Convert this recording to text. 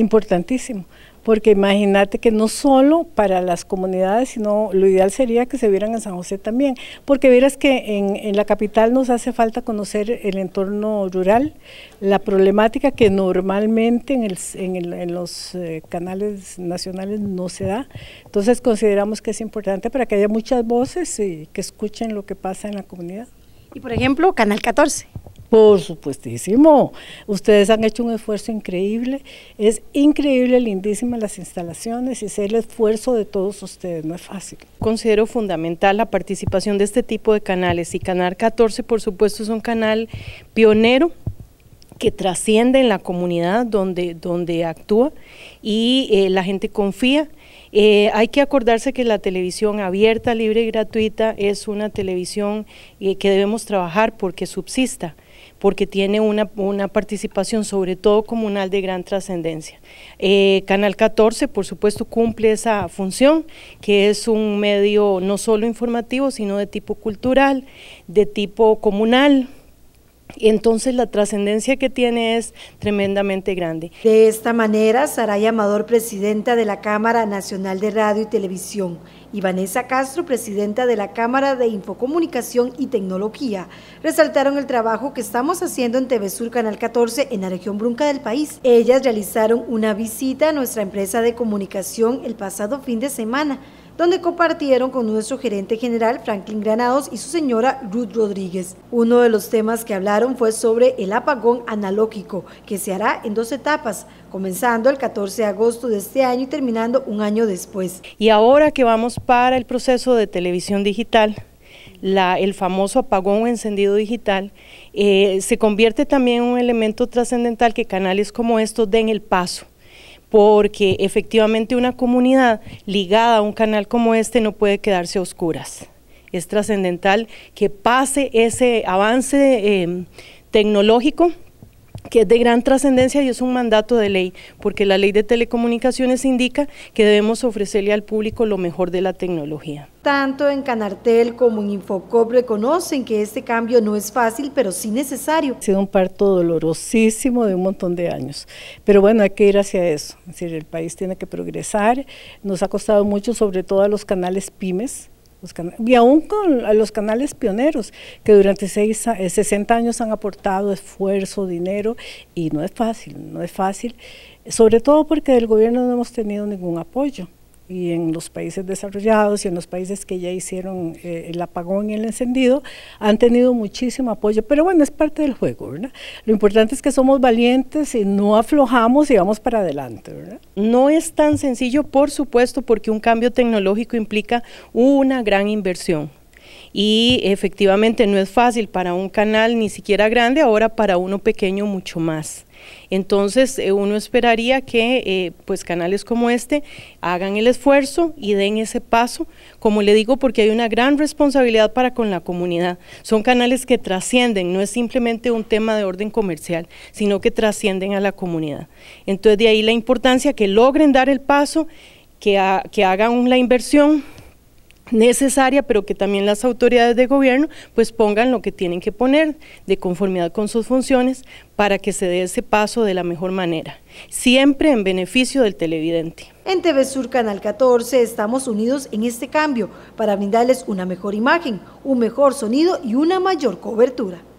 importantísimo, porque imagínate que no solo para las comunidades, sino lo ideal sería que se vieran en San José también, porque verás que en, en, la capital nos hace falta conocer el entorno rural, la problemática que normalmente en, el, en, en los eh, canales nacionales no se da, entonces consideramos que es importante para que haya muchas voces y que escuchen lo que pasa en la comunidad. Y por ejemplo, Canal 14. Por supuestísimo. Ustedes han hecho un esfuerzo increíble. Es increíble, lindísimas las instalaciones y es el esfuerzo de todos ustedes. No es fácil. Considero fundamental la participación de este tipo de canales y Canal 14, por supuesto, es un canal pionero que trasciende en la comunidad donde, donde actúa y eh, la gente confía. Eh, hay que acordarse que la televisión abierta, libre y gratuita es una televisión eh, que debemos trabajar porque subsista porque tiene una, participación sobre todo comunal de gran trascendencia. Eh, Canal 14, por supuesto, cumple esa función, que es un medio no solo informativo, sino de tipo cultural, de tipo comunal, entonces la trascendencia que tiene es tremendamente grande. De esta manera, Saray Amador, presidenta de la Cámara Nacional de Radio y Televisión, y Vanessa Castro, presidenta de la Cámara de Infocomunicación y Tecnología, resaltaron el trabajo que estamos haciendo en TV Sur Canal 14 en la región brunca del país. Ellas realizaron una visita a nuestra empresa de comunicación el pasado fin de semana donde compartieron con nuestro gerente general Franklin Granados y su señora Ruth Rodríguez. Uno de los temas que hablaron fue sobre el apagón analógico, que se hará en dos etapas, comenzando el 14 de agosto de este año y terminando un año después. Y ahora que vamos para el proceso de televisión digital, el famoso apagón encendido digital, eh, se convierte también en un elemento trascendental que canales como estos den el paso porque efectivamente una comunidad ligada a un canal como este no puede quedarse a oscuras. Es trascendental que pase ese avance eh, tecnológico que es de gran trascendencia y es un mandato de ley, porque la ley de telecomunicaciones indica que debemos ofrecerle al público lo mejor de la tecnología. Tanto en Canartel como en Infocop reconocen que este cambio no es fácil, pero sí necesario. Ha sido un parto dolorosísimo de un montón de años, pero bueno, hay que ir hacia eso. Es decir, el país tiene que progresar. Nos ha costado mucho, sobre todo a los canales pymes, y aún con los canales pioneros, que durante seis, 60 eh, años han aportado esfuerzo, dinero, y no es fácil, no es fácil, sobre todo porque del gobierno no hemos tenido ningún apoyo y en los países desarrollados y en los países que ya hicieron eh, el apagón y el encendido, han tenido muchísimo apoyo. Pero bueno, es parte del juego, ¿verdad? Lo importante es que somos valientes y no aflojamos y vamos para adelante, ¿verdad? No es tan sencillo, por supuesto, porque un cambio tecnológico implica una gran inversión y efectivamente no es fácil para un canal ni siquiera grande, ahora para uno pequeño mucho más. Entonces eh, uno esperaría que eh, pues canales como este hagan el esfuerzo y den ese paso, como le digo, porque hay una gran responsabilidad para con la comunidad. Son canales que trascienden, no es simplemente un tema de orden comercial, sino que trascienden a la comunidad. Entonces de ahí la importancia que logren dar el paso, que, que hagan la inversión, necesaria, pero que también las autoridades de gobierno pues pongan lo que tienen que poner de conformidad con sus funciones para que se dé ese paso de la mejor manera, siempre en beneficio del televidente. En TV Sur Canal 14 estamos unidos en este cambio para brindarles una mejor imagen, un mejor sonido y una mayor cobertura.